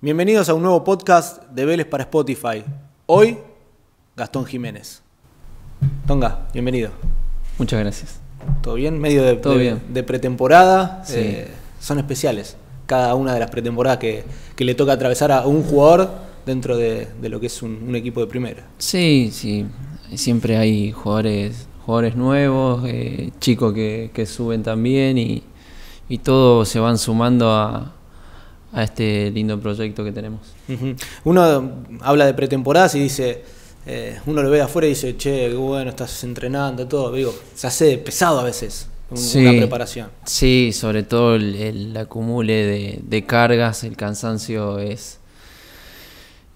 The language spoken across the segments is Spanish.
Bienvenidos a un nuevo podcast de Vélez para Spotify. Hoy, Gastón Jiménez. Tonga, bienvenido. Muchas gracias. ¿Todo bien? Medio de, pretemporada. Eh, son especiales cada una de las pretemporadas que, le toca atravesar a un jugador dentro de, lo que es un, equipo de primera. Sí, sí. Siempre hay jugadores, jugadores nuevos, eh, chicos que, suben también y, y todos se van sumando a a este lindo proyecto que tenemos. Uno habla de pretemporadas y dice, eh, uno lo ve afuera y dice, che, qué bueno, estás entrenando, todo. Digo, se hace pesado a veces la preparación. Sí, sobre todo el, acumule de, cargas, el cansancio es...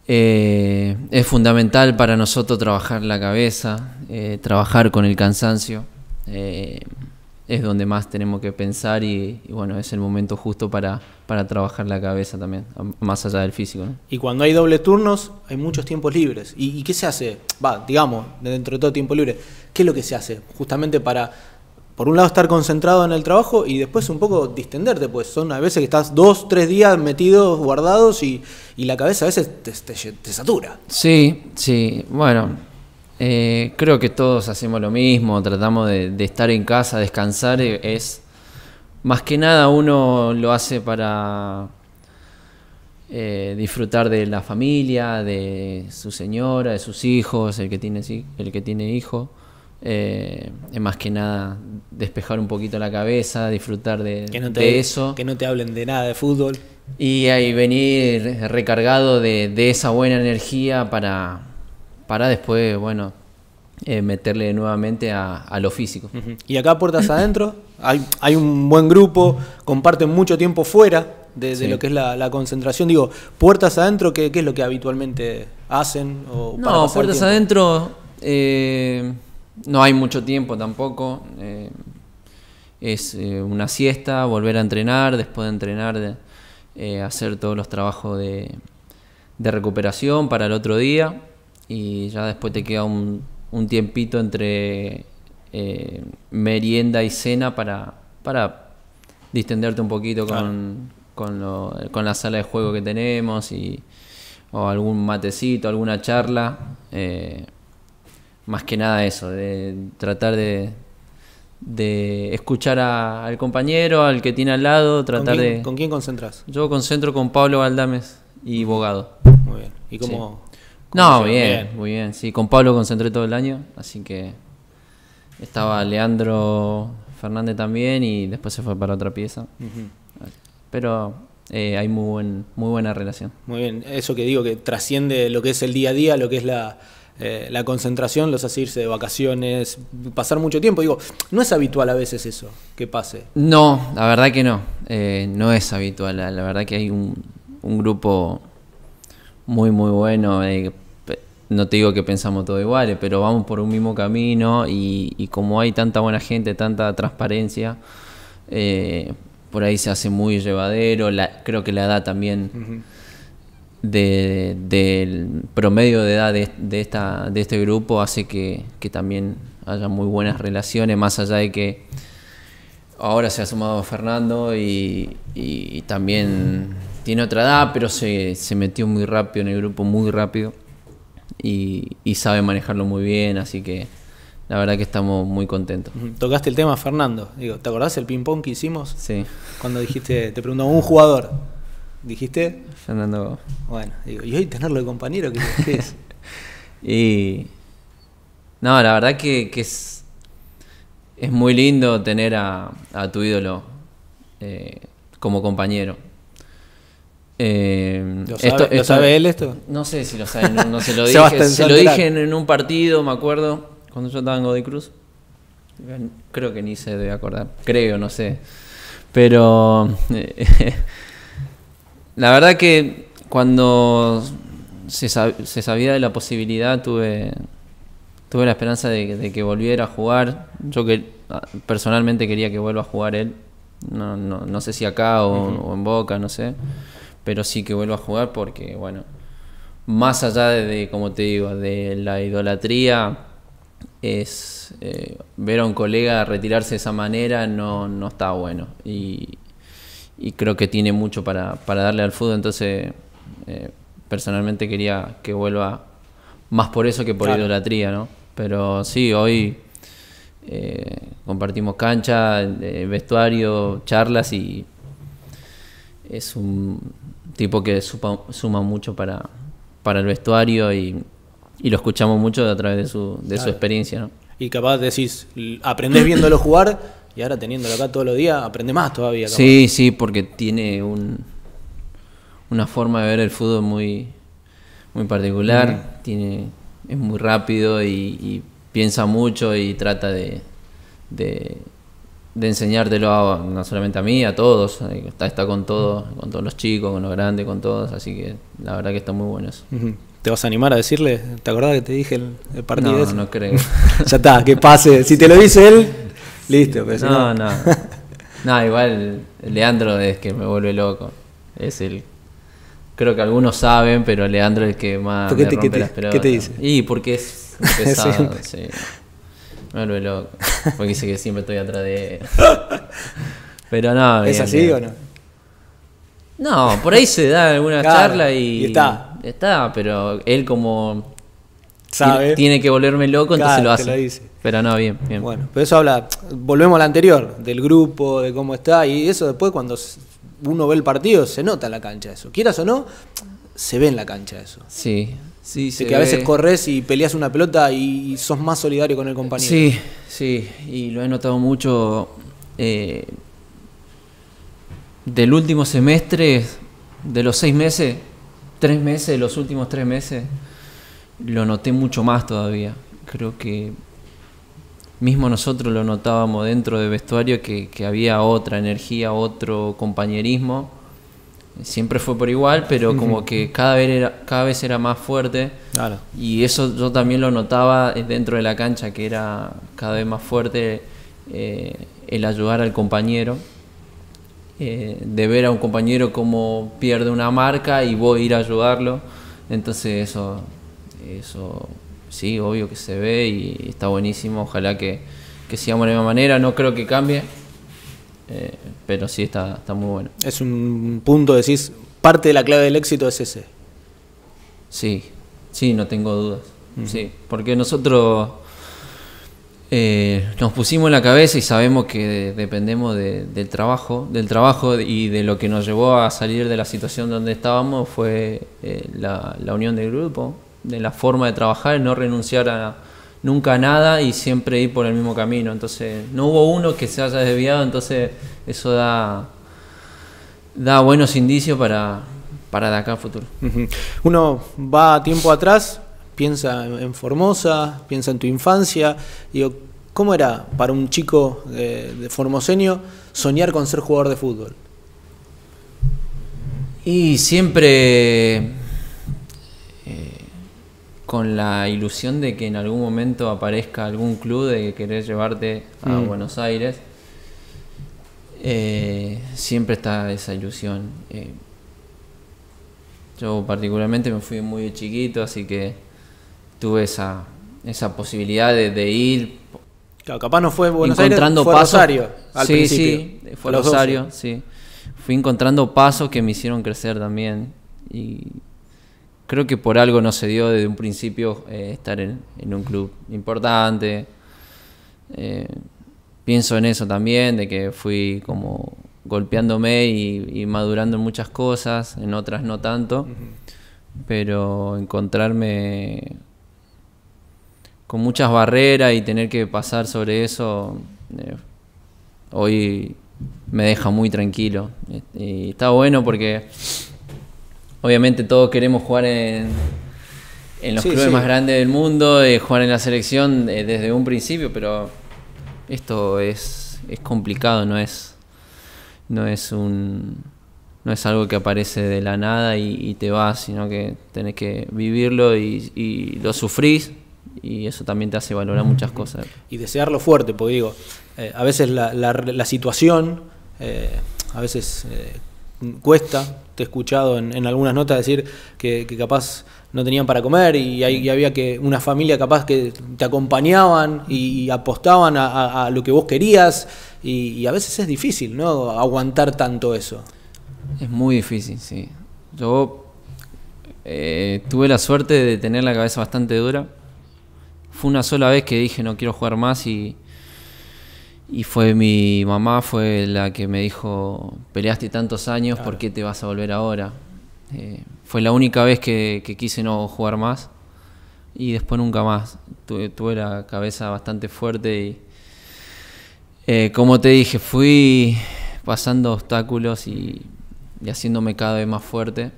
Eh, es fundamental para nosotros trabajar la cabeza, eh, trabajar con el cansancio es donde más tenemos que pensar y, bueno, es el momento justo para, para, trabajar la cabeza también, más allá del físico. Y cuando hay doble turnos, hay muchos tiempos libres. ¿Y, qué se hace? Va, digamos, dentro de todo tiempo libre, ¿qué es lo que se hace? Justamente para, por un lado, estar concentrado en el trabajo y después un poco distenderte, pues son a veces que estás dos, tres días metidos, guardados y, la cabeza a veces te, te satura. Sí, sí, bueno eh, creo que todos hacemos lo mismo, tratamos de, estar en casa, descansar, e, es más que nada uno lo hace para eh, disfrutar de la familia, de su señora, de sus hijos, el que tiene, el que tiene hijo. Eh, es más que nada despejar un poquito la cabeza, disfrutar de, eso. Que no te hablen de nada de fútbol. Y ahí venir recargado de esa buena energía para, para después, bueno, eh, meterle nuevamente a, lo físico. Y acá puertas adentro, hay, hay, un buen grupo, comparten mucho tiempo fuera de, lo que es la, concentración. Digo, puertas adentro, ¿qué, es lo que habitualmente hacen? O no, puertas adentro eh, no hay mucho tiempo tampoco. Eh, es una siesta, volver a entrenar, después de entrenar, hacer todos los trabajos de, de recuperación para el otro día y ya después te queda un, tiempito entre eh, merienda y cena para, para distenderte un poquito con, con, lo, con, la sala de juego que tenemos y, o algún matecito, alguna charla. Eh, más que nada eso, de tratar de, de escuchar al compañero, al que tiene al lado, tratar de... ¿Con quién concentras? Yo concentro con Pablo Valdames y Bogado. Muy bien. ¿Y cómo, no, bien, bien, muy bien. Sí, con Pablo concentré todo el año, así que estaba Leandro Fernández también y después se fue para otra pieza. Pero eh, hay muy, buen, muy buena relación. Muy bien, eso que digo, que trasciende lo que es el día a día, lo que es la, eh, concentración, los hacerse de vacaciones, pasar mucho tiempo. Digo, no es habitual a veces eso, que pase. No, la verdad que no, eh, no es habitual. La, verdad que hay un, un grupo muy, muy bueno no te digo que pensamos todo iguales, eh, pero vamos por un mismo camino y, como hay tanta buena gente, tanta transparencia, eh, por ahí se hace muy llevadero, creo que la edad también de, del promedio de edad de, esta, de este grupo hace que, también haya muy buenas relaciones, más allá de que ahora se ha sumado Fernando y, también tiene otra edad, pero se metió muy rápido en el grupo, muy rápido y, sabe manejarlo muy bien, así que la verdad que estamos muy contentos. Tocaste el tema, Fernando. Digo, ¿te acordás del ping-pong que hicimos? Sí. Cuando dijiste, te preguntó un jugador. ¿Dijiste? Fernando. Bueno, digo, y hoy tenerlo de compañero, ¿qué, es? y. No, la verdad que, es. Es muy lindo tener a, tu ídolo eh, como compañero. Eh, ¿Lo, sabe, él esto? No sé si lo sabe, no, se lo dije. se, lo dije en, un partido, me acuerdo, cuando yo estaba en Godoy Cruz. Creo que ni se debe acordar, creo, no sé. Pero la verdad que cuando se, sabía de la posibilidad tuve, tuve la esperanza de, que volviera a jugar. Yo que ah, personalmente quería que vuelva a jugar él. No, no, no sé si acá o en Boca, no sé pero sí que vuelva a jugar porque, bueno, más allá de, como te digo, de la idolatría, es eh, ver a un colega retirarse de esa manera no, está bueno. Y, creo que tiene mucho para, darle al fútbol, entonces eh, personalmente quería que vuelva más por eso que por idolatría, ¿no? Pero sí, hoy eh, compartimos cancha, vestuario, charlas y es un tipo que suma mucho para, para el vestuario y, lo escuchamos mucho a través de su, de su experiencia. ¿no? Y capaz decís, aprendés viéndolo jugar y ahora teniéndolo acá todos los días, aprende más todavía. Sí, sí, porque tiene un, una forma de ver el fútbol muy, muy particular, mm. tiene, es muy rápido y, piensa mucho y trata de de enseñártelo a, no solamente a mí, a todos. Está, está con todos, con todos los chicos, con los grandes, con todos. Así que la verdad que están muy buenos. ¿Te vas a animar a decirle? ¿Te acordás que te dije el, partido? No, no creo. ya está, que pase. Si te lo dice él, listo. Pero no, no. No. igual Leandro es que me vuelve loco. Es el creo que algunos saben, pero Leandro es el que más ¿Qué te, me qué te, ¿Qué dice? Y porque es pesado, sí. Me vuelve loco. Porque dice que siempre estoy atrás de Pero no. ¿Es así o no? No, por ahí se da alguna charla y, está. Está, pero él como. Tiene que volverme loco, entonces lo hace. Pero no, bien, bien. Bueno, pero eso habla. Volvemos a la anterior, del grupo, de cómo está. Y eso después, cuando uno ve el partido, se nota en la cancha eso. Quieras o no, se ve en la cancha eso. Sí, Sí, que a veces corres y peleas una pelota y sos más solidario con el compañero. Sí, sí, y lo he notado mucho. Eh, del último semestre, de los seis meses, tres meses, los últimos tres meses, lo noté mucho más todavía. Creo que mismo nosotros lo notábamos dentro de vestuario que había otra energía, otro compañerismo siempre fue por igual, pero como que cada vez era, cada vez era más fuerte. Y eso yo también lo notaba dentro de la cancha, que era cada vez más fuerte eh, el ayudar al compañero. Eh, de ver a un compañero como pierde una marca y voy a ir a ayudarlo. Entonces eso, eso sí, obvio que se ve y está buenísimo. Ojalá que, que sigamos de la misma manera. No creo que cambie eh, pero sí está, está muy bueno. Es un punto, decís, parte de la clave del éxito es ese. Sí, sí, no tengo dudas. Sí, porque nosotros eh, nos pusimos en la cabeza y sabemos que dependemos del trabajo, del trabajo y de lo que nos llevó a salir de la situación donde estábamos fue eh, la, unión del grupo, de la forma de trabajar, no renunciar a, nunca nada y siempre ir por el mismo camino. Entonces, no hubo uno que se haya desviado, entonces eso da, da buenos indicios para, para de acá a futuro. Uno va tiempo atrás, piensa en Formosa, piensa en tu infancia, digo, ¿cómo era para un chico de, de formoseño soñar con ser jugador de fútbol? Y siempre con la ilusión de que en algún momento aparezca algún club de querer llevarte a mm. Buenos Aires. Eh, siempre está esa ilusión. Eh, yo particularmente me fui muy chiquito, así que tuve esa, posibilidad de, ir. Claro, capaz no fue Buenos Aires, fue Rosario. sí, sí, fue Rosario, Fui encontrando pasos que me hicieron crecer también creo que por algo no se dio desde un principio eh, estar en, un club importante. Eh, pienso en eso también, de que fui como golpeándome y, madurando en muchas cosas, en otras no tanto, pero encontrarme con muchas barreras y tener que pasar sobre eso, eh, hoy me deja muy tranquilo. Este, y está bueno porque obviamente todos queremos jugar en, en los clubes más grandes del mundo, eh, jugar en la selección eh, desde un principio, pero esto es, es complicado, no es, no es un no es algo que aparece de la nada y, te va, sino que tenés que vivirlo y, lo sufrís y eso también te hace valorar muchas cosas. Y desearlo fuerte, porque digo, eh, a veces la, la situación, a veces cuesta, te he escuchado en, algunas notas decir que, capaz no tenían para comer y, había que una familia capaz que te acompañaban y, apostaban a, lo que vos querías y, a veces es difícil, ¿no? Aguantar tanto eso. Es muy difícil, sí. Yo eh, tuve la suerte de tener la cabeza bastante dura. Fue una sola vez que dije no quiero jugar más y, y fue mi mamá, fue la que me dijo, peleaste tantos años, ¿por qué te vas a volver ahora? Eh, fue la única vez que, quise no jugar más y después nunca más. Tuve, tuve la cabeza bastante fuerte y, eh, como te dije, fui pasando obstáculos y haciéndome cada vez más fuerte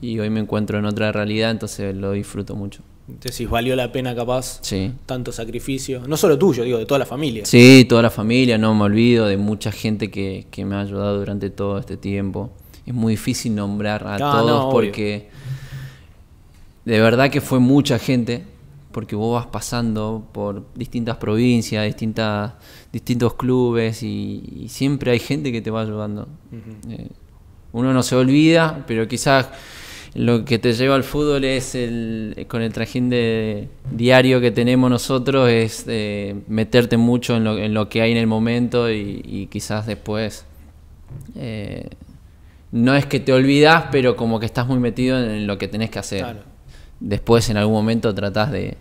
y hoy me encuentro en otra realidad, entonces lo disfruto mucho decís, valió la pena capaz sí. tanto sacrificio, no solo tuyo, digo, de toda la familia. Sí, toda la familia, no me olvido de mucha gente que, me ha ayudado durante todo este tiempo. Es muy difícil nombrar a ah, todos porque de verdad que fue mucha gente, porque vos vas pasando por distintas provincias, distintas, distintos clubes y, siempre hay gente que te va ayudando. Eh, uno no se olvida, pero quizás lo que te lleva al fútbol es el, con el trajín de diario que tenemos nosotros, es eh, meterte mucho en lo, que hay en el momento y, quizás después. Eh, no es que te olvidas, pero como que estás muy metido en lo que tenés que hacer. Después en algún momento tratás de,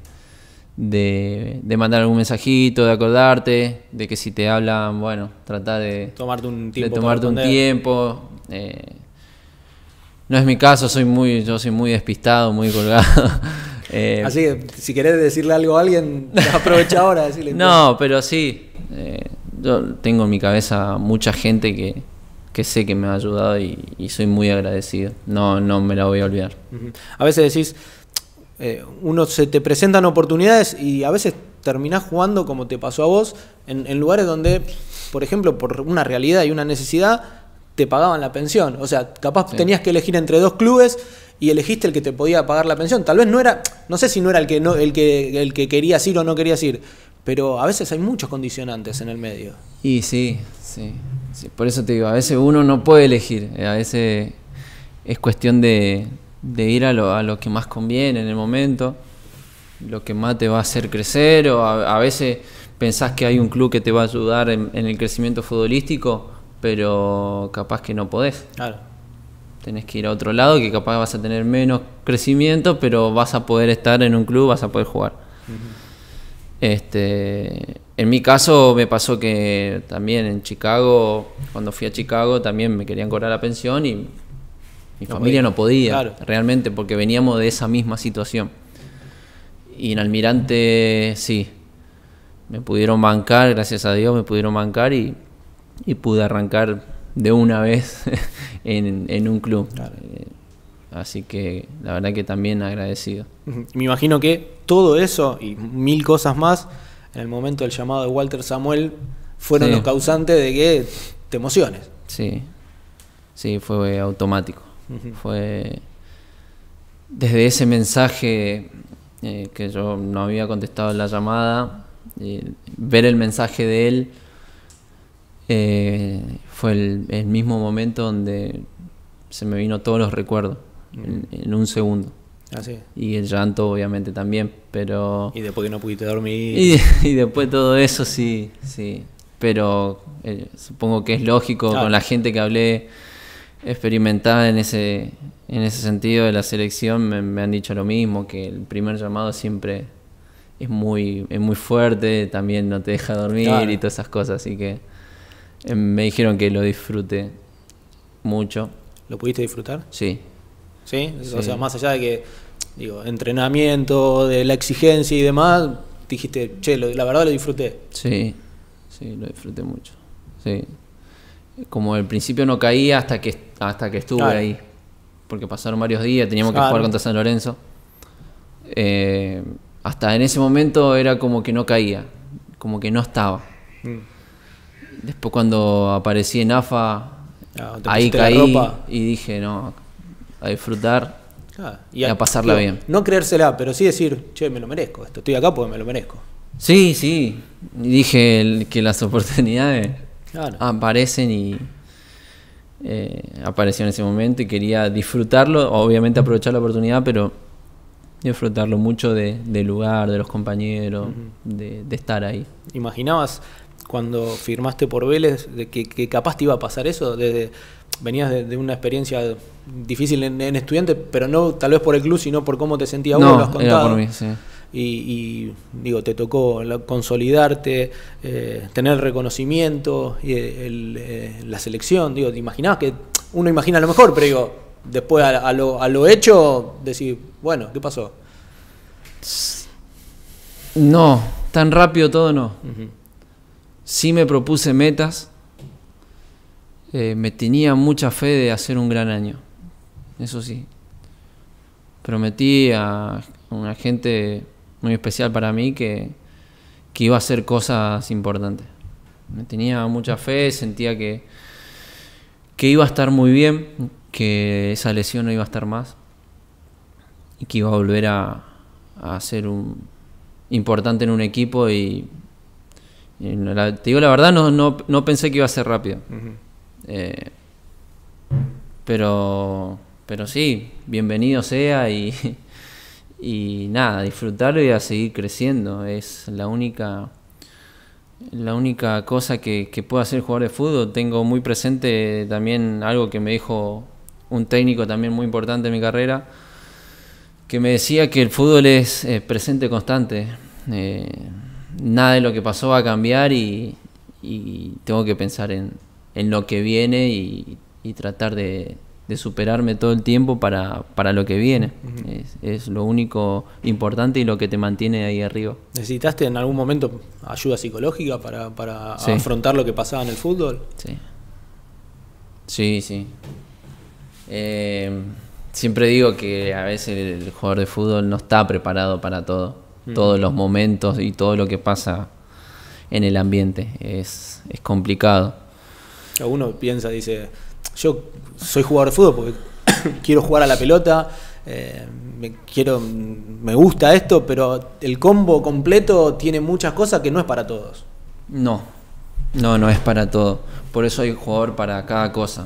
mandar algún mensajito, de acordarte, de que si te hablan, bueno, trata de tomarte un tiempo. De tomarte un tiempo. Eh, no es mi caso, soy muy, yo soy muy despistado, muy colgado. Eh, Así que si querés decirle algo a alguien, aprovecha ahora. Decirle, no, pero sí. Eh, yo tengo en mi cabeza mucha gente que, sé que me ha ayudado y, soy muy agradecido. No, no me la voy a olvidar. A veces decís, eh, uno se te presentan oportunidades y a veces terminás jugando como te pasó a vos en, en lugares donde, por ejemplo, por una realidad y una necesidad, te pagaban la pensión. O sea, capaz tenías que elegir entre dos clubes y elegiste el que te podía pagar la pensión. Tal vez no era, no sé si no era el que, no, el que, el que querías ir o no querías ir, pero a veces hay muchos condicionantes en el medio. Y sí, sí, Por eso te digo, a veces uno no puede elegir, eh, a veces es cuestión de, ir a lo, a lo, que más conviene en el momento, lo que más te va a hacer crecer, o a, veces pensás que hay un club que te va a ayudar en, en el crecimiento futbolístico pero capaz que no podés. Claro. Tenés que ir a otro lado que capaz vas a tener menos crecimiento, pero vas a poder estar en un club, vas a poder jugar. Este, en mi caso me pasó que también en Chicago, cuando fui a Chicago, también me querían cobrar la pensión y mi familia no podía, realmente, porque veníamos de esa misma situación. Y en Almirante, sí, me pudieron bancar, gracias a Dios, me pudieron bancar y y pude arrancar de una vez en, un club. Eh, así que la verdad que también agradecido. Me imagino que todo eso y mil cosas más en el momento del llamado de Walter Samuel fueron los causantes de que te emociones. Sí, sí, fue automático. Fue desde ese mensaje eh, que yo no había contestado la llamada, ver el mensaje de él eh, fue el, mismo momento donde se me vino todos los recuerdos en, un segundo. Ah, y el llanto obviamente también, pero... Y después que no pudiste dormir. Y, después todo eso, sí, sí. Pero eh, supongo que es lógico ah. con la gente que hablé experimentada en ese, en ese sentido de la selección, me, han dicho lo mismo, que el primer llamado siempre es muy, es muy fuerte, también no te deja dormir y todas esas cosas, así que Em, me dijeron que lo disfruté mucho. ¿Lo pudiste disfrutar? Sí. ¿Sí? O sea, más allá de que, digo, entrenamiento, de la exigencia y demás, dijiste, che, la verdad lo disfruté. Sí, sí, lo disfruté mucho. Sí. Como al principio no caía hasta que, hasta que estuve ahí. Porque pasaron varios días, teníamos que jugar contra San Lorenzo. Eh, hasta en ese momento era como que no caía, como que no estaba. Mm. Después cuando aparecí en AFA, ah, ahí caí y dije, no, a disfrutar ah, y, a, pasarla bien. No creérsela, pero sí decir, che, me lo merezco, esto. estoy acá porque me lo merezco. Sí, sí. Y dije que las oportunidades aparecen y eh, apareció en ese momento y quería disfrutarlo, obviamente aprovechar la oportunidad, pero disfrutarlo mucho de, del lugar, de los compañeros, de estar ahí. ¿Imaginabas cuando firmaste por Vélez, de que, capaz te iba a pasar eso? Desde, venías de, una experiencia difícil en, estudiante, pero no tal vez por el club, sino por cómo te sentía uno, lo has contado. y, digo, te tocó consolidarte, eh, tener reconocimiento, y eh, eh, la selección, digo, te imaginabas que uno imagina lo mejor, pero digo, después a, lo, hecho, decir, bueno, ¿qué pasó? No, tan rápido todo no. Si me propuse metas, eh, me tenía mucha fe de hacer un gran año, eso sí. Prometí a una gente muy especial para mí que, iba a hacer cosas importantes. Me tenía mucha fe, sentía que, que iba a estar muy bien, que esa lesión no iba a estar más y que iba a volver a, a ser un, importante en un equipo y te digo la verdad, no, no, no, pensé que iba a ser rápido. Eh, pero, pero sí, bienvenido sea y, y nada, disfrutarlo y a seguir creciendo. Es la única, la única cosa que, que puedo hacer jugador de fútbol. Tengo muy presente también algo que me dijo un técnico también muy importante en mi carrera, que me decía que el fútbol es presente constante. Eh, nada de lo que pasó va a cambiar y, tengo que pensar en, lo que viene y, tratar de, superarme todo el tiempo para, lo que viene. es, lo único importante y lo que te mantiene ahí arriba. ¿Necesitaste en algún momento ayuda psicológica para, afrontar lo que pasaba en el fútbol? Sí. Sí, sí. Eh, siempre digo que a veces el jugador de fútbol no está preparado para todo todos los momentos y todo lo que pasa en el ambiente. Es, complicado. Uno piensa, dice, yo soy jugador de fútbol porque quiero jugar a la pelota, eh, me, quiero, me gusta esto, pero el combo completo tiene muchas cosas que no es para todos. No, no, no es para todo. Por eso hay jugador para cada cosa.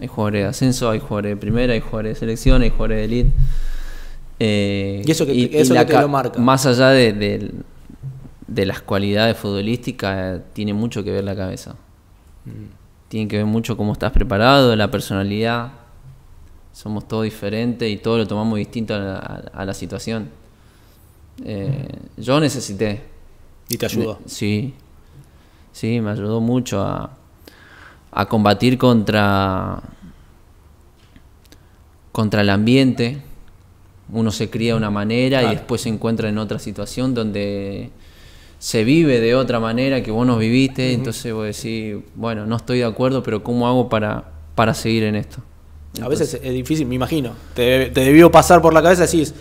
Hay jugadores de ascenso, hay jugadores de primera, hay jugadores de selección, hay jugadores de elite. Eh, y eso que, eso lo marca. Más allá de, de, las cualidades futbolísticas, tiene mucho que ver la cabeza. Mm. Tiene que ver mucho cómo estás preparado, la personalidad. Somos todos diferentes y todos lo tomamos distinto a la, situación. Eh, yo necesité. ¿Y te ayudó? sí. Sí, me ayudó mucho a, combatir contra, contra el ambiente uno se cría de una manera y después se encuentra en otra situación donde se vive de otra manera que vos no viviste, entonces vos decís, bueno, no estoy de acuerdo, pero ¿cómo hago para, para seguir en esto? a veces es difícil, me imagino. Te, debió pasar por la cabeza, decís,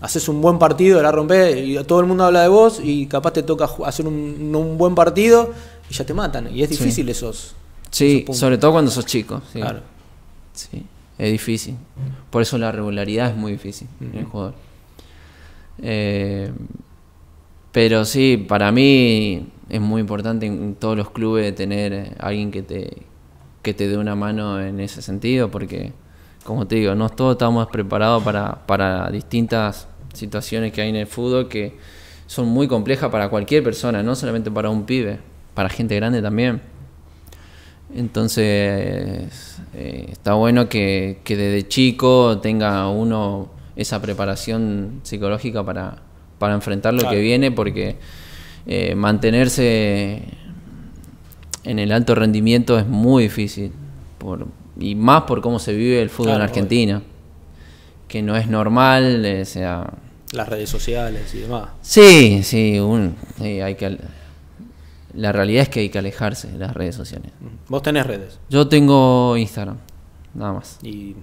haces un buen partido, la rompes, y todo el mundo habla de vos, y capaz te toca hacer un, buen partido y ya te matan. Y es difícil eso, Sí, sobre todo cuando sos chico. Claro. Sí es difícil. Por eso la regularidad es muy difícil en el jugador. Eh, pero sí, para mí es muy importante en todos los clubes tener alguien que te, que te dé una mano en ese sentido, porque, como te digo, no todos estamos preparados para, para distintas situaciones que hay en el fútbol que son muy complejas para cualquier persona, no solamente para un pibe, para gente grande también. Entonces, eh, está bueno que, desde chico tenga uno esa preparación psicológica para, para enfrentar lo que viene, porque eh, mantenerse en el alto rendimiento es muy difícil, por, y más por cómo se vive el fútbol en Argentina, que no es normal, eh, sea... Las redes sociales y demás. Sí, sí hay que la realidad es que hay que alejarse de las redes sociales. ¿Vos tenés redes? Yo tengo Instagram, nada más. ¿Y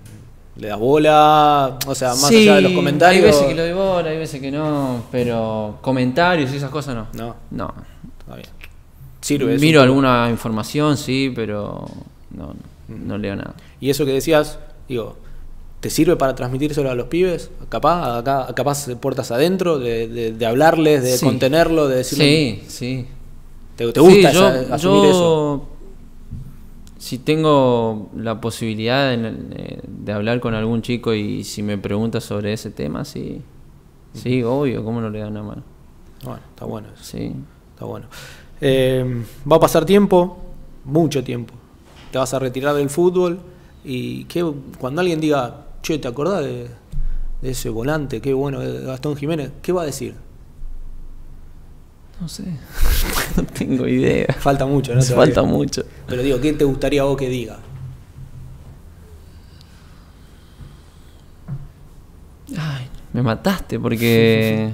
le das bola? O sea, más allá de los comentarios. Hay veces que lo doy bola, hay veces que no, pero comentarios y esas cosas no. No. No. Está bien. Sirve. Miro alguna información, sí, pero no, leo nada. Y eso que decías, digo, ¿Te sirve para transmitir transmitírselo a los pibes? Capaz, acá, capaz eh, puertas adentro, de, de, hablarles, de contenerlo, de decirles. Sí, sí. ¿Te, gusta yo, eso? Si tengo la posibilidad de, hablar con algún chico y si me pregunta sobre ese tema, sí, sí, obvio, ¿cómo no le dan una mano? Bueno, está bueno Sí. Está bueno. Eh, va a pasar tiempo, mucho tiempo. Te vas a retirar del fútbol y cuando alguien diga, che, ¿te acordás de, de ese volante? Qué bueno, Gastón Jiménez, ¿qué va a decir? No sé. no tengo idea. Falta mucho, ¿no? Falta mucho. Pero digo, ¿qué te gustaría vos que diga? Ay, me mataste porque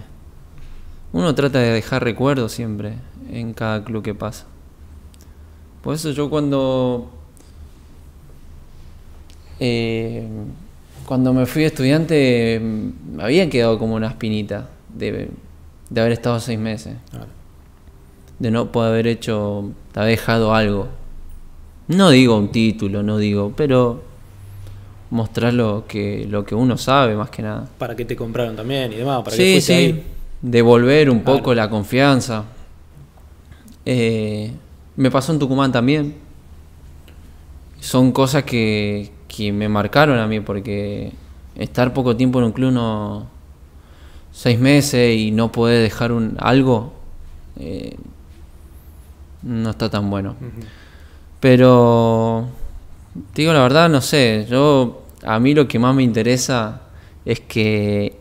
uno trata de dejar recuerdos siempre en cada club que pasa. Por eso yo cuando eh, cuando me fui estudiante mm, me había quedado como una espinita de, de haber estado seis meses. Claro de no poder haber hecho, haber dejado algo. No digo un título, no digo, pero mostrar lo que, lo que uno sabe más que nada. Para que te compraron también y demás, para que sí. Ahí? Devolver un poco la confianza. Eh, me pasó en Tucumán también. Son cosas que, que me marcaron a mí porque estar poco tiempo en un club no seis meses y no poder dejar un algo eh, no está tan bueno. Pero, digo la verdad, no sé, yo a mí lo que más me interesa es que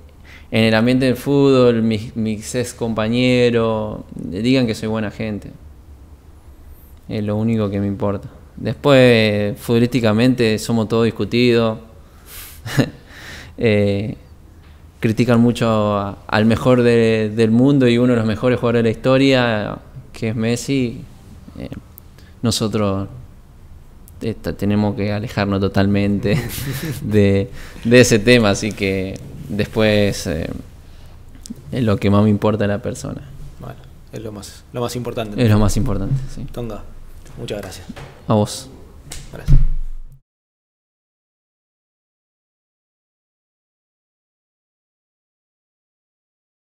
en el ambiente del fútbol mis, mis ex compañeros digan que soy buena gente. Es lo único que me importa. Después, futbolísticamente, somos todos discutidos. Eh, critican mucho al mejor del mundo y uno de los mejores jugadores de la historia que es Messi, eh, nosotros tenemos que alejarnos totalmente de, ese tema, así que después eh, es lo que más me importa a la persona. Bueno, es lo más, lo más importante. Es lo más importante, sí. Tonga, muchas gracias. A vos. Gracias.